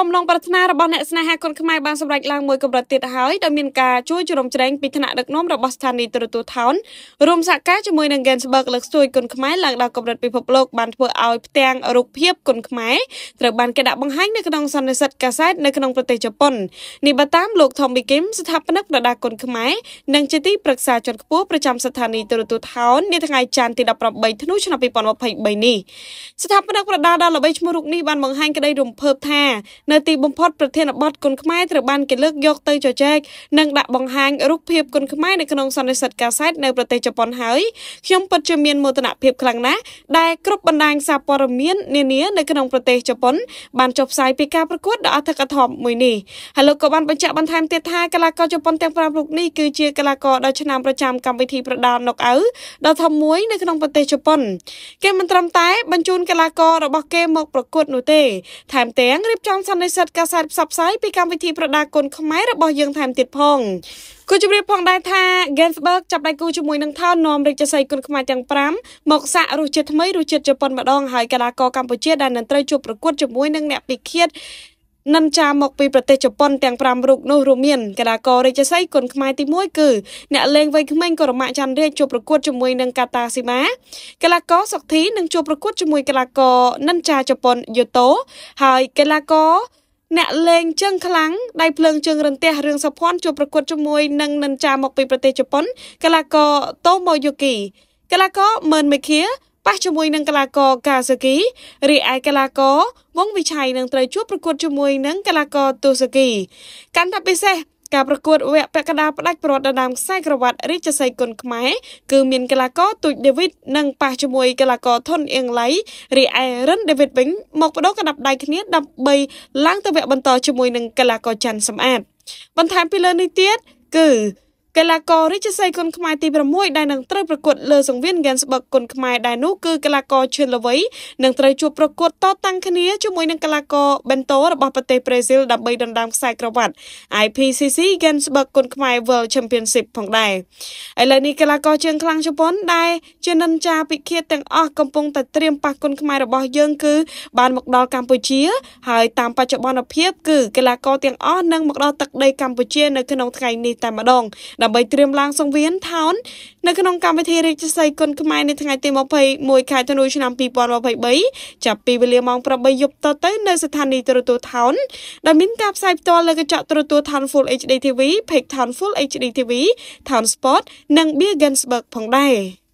បំណងប្រាថ្នារបស់អ្នកស្នេហាគុនខ្មែរបានសម្រេចឡើងមួយកម្រិតទៀតហើយដោយមានការជួយជ្រោមជ្រែងពីថ្នាក់ដឹកនាំរបស់ស្ថានីយទូរទស្សន៍ថោនរួមសហការជាមួយនឹង Gensburg លើកស្ទួយគុនខ្មែរឡើងដល់កម្រិតពិភពលោកបានធ្វើឲ្យផ្ទាំងរូបភាពគុនខ្មែរត្រូវបានគេដាក់បង្ហាញនៅក្នុងសន្និសីទកាសែតនៅក្នុងប្រទេសជប៉ុននេះបើតាមលោក Tommy Kim ស្ថាបនិកប្រដាគុនខ្មែរនិងជាទីប្រឹក្សាជាន់ខ្ពស់ប្រចាំស្ថានីយទូរទស្សន៍ថោននាថ្ងៃច័ន្ទទី18ធ្នូឆ្នាំ2023នេះស្ថាបនិកប្រដាដ៏ល្បីឈ្មោះរូបនេះបានបង្ហាញក្តីរំភើបថានៅទីបំផុតប្រធានបទគុនខ្មែរត្រូវបានគេលើកយកទៅជជែកនិងដាក់បង្ហាញរូបភាពគុនខ្មែរនៅក្នុង សន្និសីទកាសែតនៅប្រទេសជប៉ុនហើយខ្ញុំពិតជាមានមោទនភាពខ្លាំងណាស់ដែលគ្រប់បណ្ដាញសារព័ត៌មាននានានៅក្នុងប្រទេសជប៉ុនបានចុះផ្សាយពីការប្រកួតដ៏អធិកអធមមួយនេះហើយលោកក៏បានបញ្ជាក់បន្ថែមទៀតថាកីឡាករជប៉ុន ទាំង5រូបនេះគឺជាកីឡាករដ៏ឆ្នើមប្រចាំកម្មវិធីប្រដាល់ Knockout ដ៏ធំមួយ នៅក្នុងប្រទេសជប៉ុនគេមិនត្រឹមតែបញ្ជូនកីឡាកររបស់គេមកប្រកួត នោះទេថែមទាំងរៀបចំសនិស្សិតកាសែតផ្សព្វផ្សាយពីកម្មវិធីប្រដាគុណខ្មែររបស់យើងថែមទៀតផងគូជម្រាបផង ដែរថា Gensberg ចាប់ដៃគូជាមួយនឹងថោននាំរាជសីគុណខ្មែរទាំង5មកសាក់រសជាតិថ្មីរសជាតិជប៉ុនម្ដងហើយកីឡាករកម្ពុជាដែលនឹងត្រូវជួបប្រកួតជាមួយនឹងអ្នកពិឃាតនិន្ចាមកពីប្រទេសជប៉ុនទាំង5រូបនោះរួមមានកីឡាកររាជសីគុនខ្មែរទី1គឺអ្នកលេងវ័យក្មេងកុរមៈច័ន្ទរាជជួបប្រកួតជាមួយនឹងកាតាស៊ីម៉ាកីឡាករសុកធីនឹងជួបប្រកួតជាមួយកីឡាករនិន្ចាជប៉ុនយូតូហើយកីឡាករអ្នកលេងជើងខ្លាំងដៃភ្លើងជើងរន្ទះរឿងសុភ័ណ្ឌជួបប្រកួតជាមួយនឹងនិន្ចាមកពីប្រទេសជប៉ុនកីឡាករតូម៉ូយូគីកីឡាករមឺនមេឃាប៉ះជាមួយនឹងកីឡាករកាសាគីរីឯកីឡាករវងវិឆ័យនឹងត្រូវជួបប្រកួតជាមួយនឹងកីឡាករទូសាគីកាន់តែពិសេសការប្រកួតវគ្គពាក់កណ្ដាលផ្ដាច់ប្រដណ្ដាមខ្សែក្រវ៉ាត់រាជសីគុណខ្មែរគឺមានកីឡាករទូចដេវីតនិងប៉ះជាមួយកីឡាករថុនអៀងឡៃរីឯរិនដេវីតវិញមកបដូរកណ្ដាប់ដៃគ្នាដើម្បីឡើងទៅវគ្គបន្តជាមួយនឹងកីឡាករច័ន្ទសំអាតបន្ថែមពីលើនេះទៀតគឺកីឡាកររាជសីគុនខ្មែរទី6ដែលនឹងត្រូវប្រកួតលើសង្វៀន Gansburg គុនខ្មែរដែលនោះគឺកីឡាករឈឿនល្វីនឹងត្រូវជួបប្រកួតតតាំងគ្នាជាមួយនឹងកីឡាករ Bento របស់ប្រទេសប្រេស៊ីលដើម្បីដណ្ដើមខ្សែក្រវ៉ាត់ IPCC Gansburg គុនខ្មែរ World Championship ផងដែរឥឡូវនេះកីឡាករជើងខ្លាំងជប៉ុនដែលជានិនចា ពិឃាតទាំងអស់កំពុងតែត្រៀមប៉ះគុនខ្មែររបស់យើងគឺ បានមកដល់កម្ពុជាហើយតាមបច្ចុប្បន្នភាពគឺកីឡាករទាំងអស់នឹងមកដល់ទឹកដីកម្ពុជា នៅក្នុងថ្ងៃនេះតែម្ដងដោយដើម្បីត្រៀមឡើងសង្វៀនថោននៅក្នុងកម្មវិធីរាជសីគុណខ្មែរនៅថ្ងៃទី21ខែធ្នូឆ្នាំ2023ចាប់ពីវេលាម៉ោង8យប់តទៅ នៅស្ថានីយ៍ទូរទស្សន៍ថោនដែលមានការផ្សាយផ្ទាល់លើកញ្ចក់ទូរទស្សន៍ថោន Full HD TV, Page Town Full HD TV, Town Sport និង Beer Gensburg ផងដែរ។